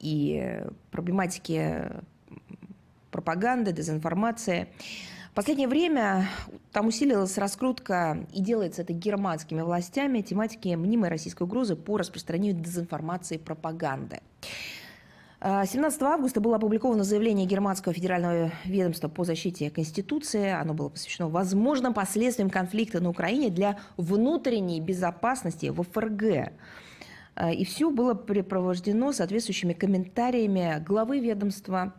и проблематики пропаганды, дезинформации. В последнее время там усилилась раскрутка, и делается это германскими властями, тематики мнимой российской угрозы по распространению дезинформации и пропаганды. 17 а, августа было опубликовано заявление Германского федерального ведомства по защите Конституции. Оно было посвящено возможным последствиям конфликта на Украине для внутренней безопасности в ФРГ. Э, и все было препровождено соответствующими комментариями главы ведомства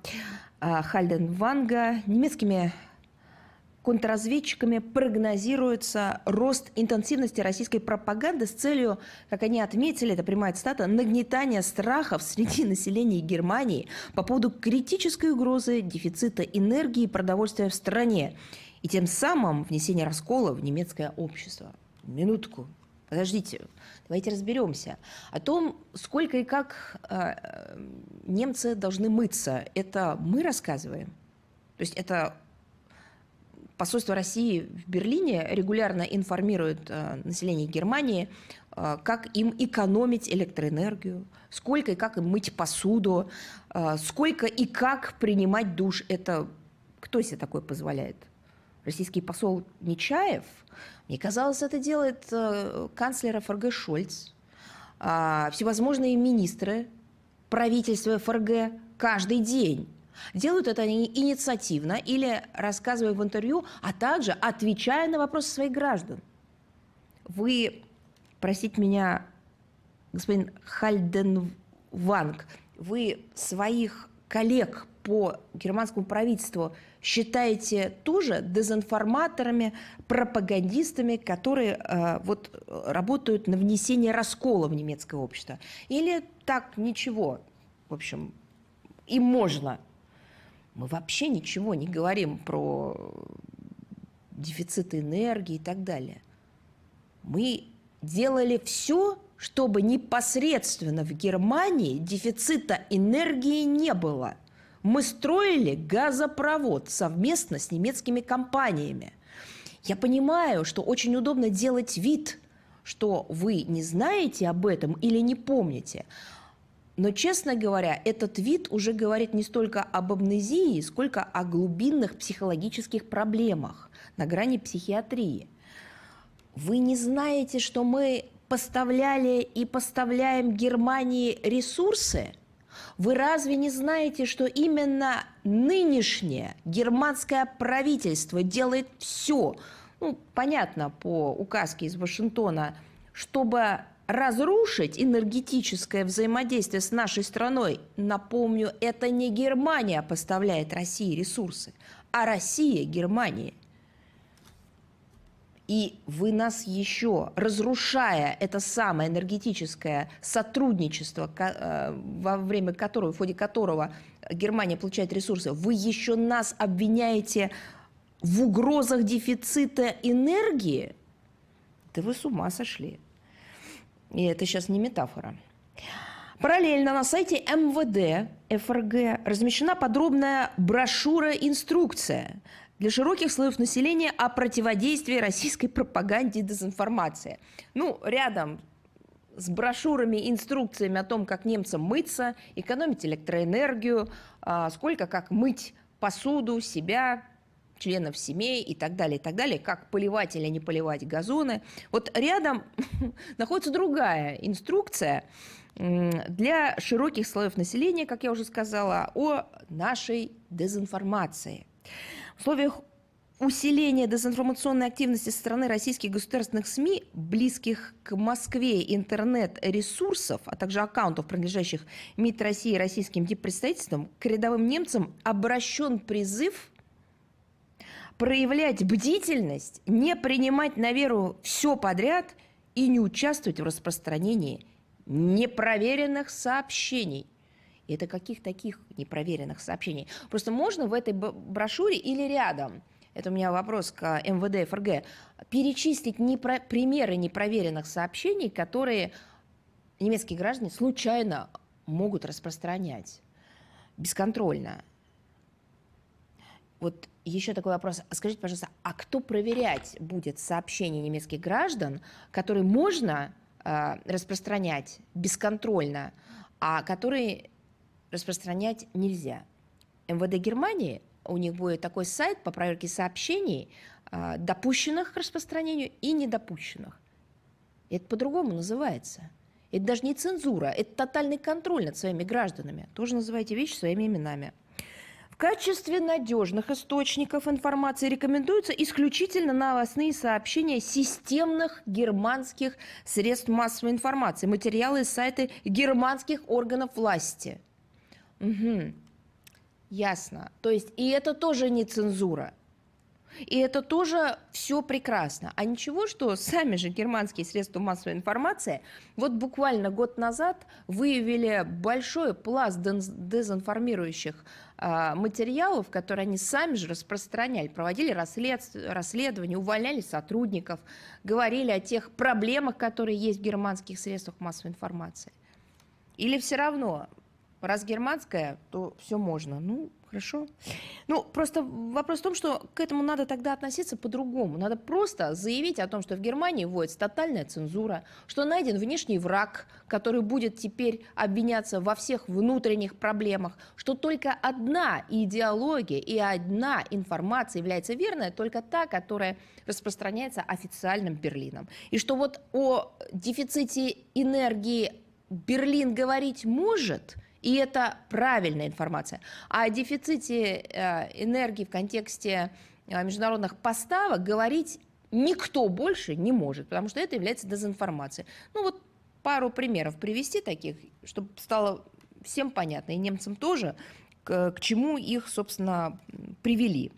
э, Хальден Ванга, немецкими контрразведчиками прогнозируется рост интенсивности российской пропаганды с целью, как они отметили, это прямая цитата, нагнетания страхов среди населения Германии по поводу критической угрозы дефицита энергии и продовольствия в стране и тем самым внесения раскола в немецкое общество. Минутку, подождите, давайте разберемся. О том, сколько и как э, э, немцы должны мыться, это мы рассказываем. То есть это посольство России в Берлине регулярно информирует э, население Германии, э, как им экономить электроэнергию, сколько и как им мыть посуду, э, сколько и как принимать душ. Это кто себе такое позволяет? российский посол Нечаев, мне казалось, это делает э, канцлер ФРГ Шольц, а, всевозможные министры правительства ФРГ каждый день. Делают это они инициативно или рассказывая в интервью, а также отвечая на вопросы своих граждан. Вы, простите меня, господин Хальденванг, вы своих коллег по германскому правительству считаете тоже дезинформаторами, пропагандистами, которые э, вот работают на внесение раскола в немецкое общество? Или так ничего, в общем, им можно? Мы вообще ничего не говорим про дефицит энергии и так далее. Мы делали все, чтобы непосредственно в Германии дефицита энергии не было. Мы строили газопровод совместно с немецкими компаниями. Я понимаю, что очень удобно делать вид, что вы не знаете об этом или не помните. Но, честно говоря, этот вид уже говорит не столько об амнезии, сколько о глубинных психологических проблемах на грани психиатрии. Вы не знаете, что мы поставляли и поставляем Германии ресурсы, вы разве не знаете, что именно нынешнее германское правительство делает все, ну, понятно, по указке из Вашингтона, чтобы разрушить энергетическое взаимодействие с нашей страной. Напомню, это не Германия поставляет России ресурсы, а Россия Германии. И вы нас еще, разрушая это самое энергетическое сотрудничество, э, во время которого, в ходе которого Германия получает ресурсы, вы еще нас обвиняете в угрозах дефицита энергии? Да вы с ума сошли. И это сейчас не метафора. Параллельно на сайте МВД ФРГ размещена подробная брошюра-инструкция – для широких слоев населения о противодействии российской пропаганде и дезинформации. Ну, рядом с брошюрами инструкциями о том, как немцам мыться, экономить электроэнергию, а, сколько как мыть посуду, себя, членов семей и так далее, и так далее, как поливать или не поливать газоны. Вот рядом находится другая инструкция для широких слоев населения, как я уже сказала, о нашей дезинформации. В условиях усиления дезинформационной активности со стороны российских государственных СМИ, близких к Москве интернет-ресурсов, а также аккаунтов, принадлежащих МИД России и российским диппредставительствам, к рядовым немцам обращен призыв проявлять бдительность, не принимать на веру все подряд и не участвовать в распространении непроверенных сообщений – и это каких таких непроверенных сообщений? Просто можно в этой брошюре или рядом, это у меня вопрос к МВД ФРГ, перечислить непро- примеры непроверенных сообщений, которые немецкие граждане случайно могут распространять бесконтрольно. Вот еще такой вопрос. Скажите, пожалуйста, а кто проверять будет сообщения немецких граждан, которые можно э, распространять бесконтрольно, а которые распространять нельзя. МВД Германии, у них будет такой сайт по проверке сообщений, а, допущенных к распространению и недопущенных. Это по-другому называется. Это даже не цензура, это тотальный контроль над своими гражданами. Тоже называйте вещи своими именами. В качестве надежных источников информации рекомендуются исключительно новостные сообщения системных германских средств массовой информации, материалы и сайты германских органов власти – Угу. Ясно. То есть и это тоже не цензура. И это тоже все прекрасно. А ничего, что сами же германские средства массовой информации вот буквально год назад выявили большой пласт дезинформирующих э, материалов, которые они сами же распространяли, проводили расслед... расследования, увольняли сотрудников, говорили о тех проблемах, которые есть в германских средствах массовой информации. Или все равно Раз германская, то все можно. Ну, хорошо. Ну, просто вопрос в том, что к этому надо тогда относиться по-другому. Надо просто заявить о том, что в Германии вводится тотальная цензура, что найден внешний враг, который будет теперь обвиняться во всех внутренних проблемах, что только одна идеология и одна информация является верной, только та, которая распространяется официальным Берлином. И что вот о дефиците энергии Берлин говорить может – и это правильная информация. А о дефиците э, энергии в контексте э, международных поставок говорить никто больше не может, потому что это является дезинформацией. Ну вот пару примеров привести таких, чтобы стало всем понятно, и немцам тоже, к, к чему их, собственно, привели.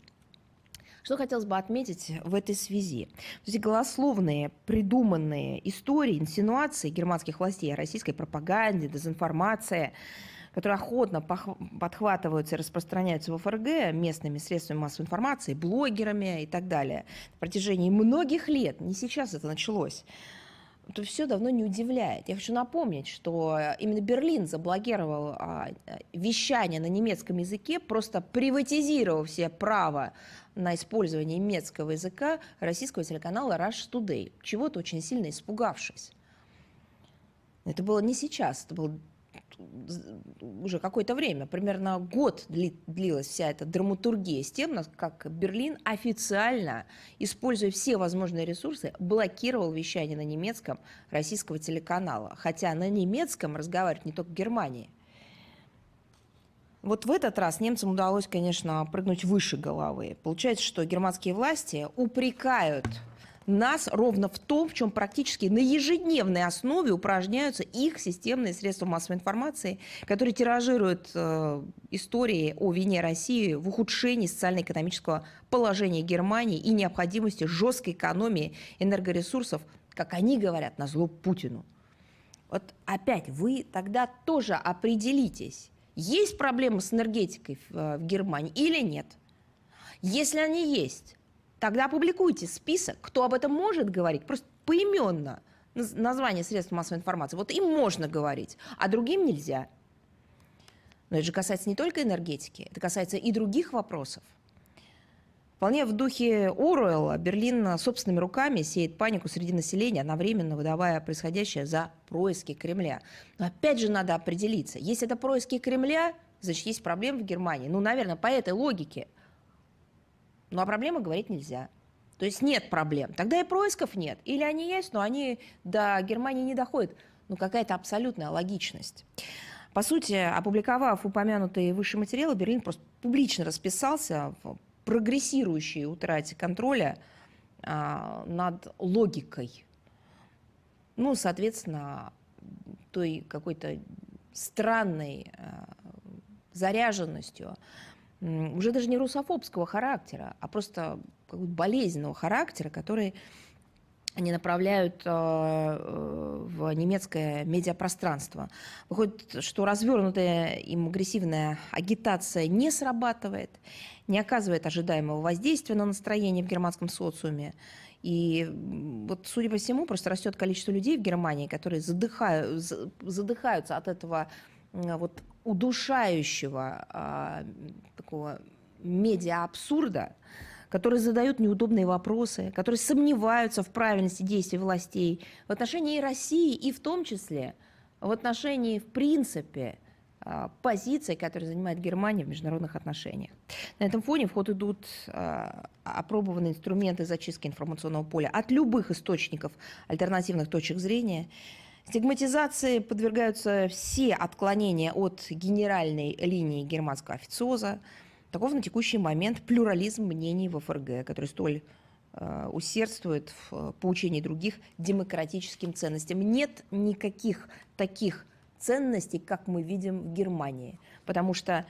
Что хотелось бы отметить в этой связи? Эти голословные, придуманные истории, инсинуации германских властей о российской пропаганде, дезинформации, которые охотно подхватываются и распространяются в ФРГ местными средствами массовой информации, блогерами и так далее. На протяжении многих лет, не сейчас это началось, это все давно не удивляет. Я хочу напомнить, что э, именно Берлин заблокировал а, э, вещание на немецком языке, просто приватизировал все право на использование немецкого языка российского телеканала Rush Today, чего-то очень сильно испугавшись. Это было не сейчас, это было уже какое-то время, примерно год дли, длилась вся эта драматургия с тем, как Берлин официально, используя все возможные ресурсы, блокировал вещание на немецком российского телеканала. Хотя на немецком разговаривают не только Германии. Вот в этот раз немцам удалось, конечно, прыгнуть выше головы. Получается, что германские власти упрекают нас ровно в том, в чем практически на ежедневной основе упражняются их системные средства массовой информации, которые тиражируют э, истории о вине России в ухудшении социально-экономического положения Германии и необходимости жесткой экономии энергоресурсов, как они говорят, на зло Путину. Вот опять вы тогда тоже определитесь, есть проблемы с энергетикой в, э, в Германии или нет. Если они есть, Тогда опубликуйте список, кто об этом может говорить, просто поименно название средств массовой информации. Вот им можно говорить, а другим нельзя. Но это же касается не только энергетики, это касается и других вопросов. Вполне в духе Оруэлла Берлин собственными руками сеет панику среди населения, одновременно выдавая происходящее за происки Кремля. Но опять же надо определиться, если это происки Кремля, значит есть проблемы в Германии. Ну, наверное, по этой логике – но ну, о а проблемах говорить нельзя. То есть нет проблем. Тогда и происков нет. Или они есть, но они до Германии не доходят. Ну, какая-то абсолютная логичность. По сути, опубликовав упомянутые выше материалы, Берлин просто публично расписался в прогрессирующей утрате контроля а, над логикой. Ну, соответственно, той какой-то странной а, заряженностью, уже даже не русофобского характера, а просто болезненного характера, который они направляют э, в немецкое медиапространство. Выходит, что развернутая им агрессивная агитация не срабатывает, не оказывает ожидаемого воздействия на настроение в германском социуме. И вот, судя по всему, просто растет количество людей в Германии, которые задыхают, задыхаются от этого а, вот удушающего а, такого медиа-абсурда, которые задают неудобные вопросы, которые сомневаются в правильности действий властей в отношении России и в том числе в отношении, в принципе, а, позиции, которые занимает Германия в международных отношениях. На этом фоне в ход идут а, опробованные инструменты зачистки информационного поля от любых источников альтернативных точек зрения Стигматизации подвергаются все отклонения от генеральной линии германского официоза. Таков на текущий момент плюрализм мнений в ФРГ, который столь э, усердствует в э, поучении других демократическим ценностям. Нет никаких таких ценностей, как мы видим в Германии, потому что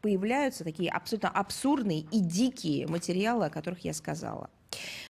появляются такие абсолютно абсурдные и дикие материалы, о которых я сказала.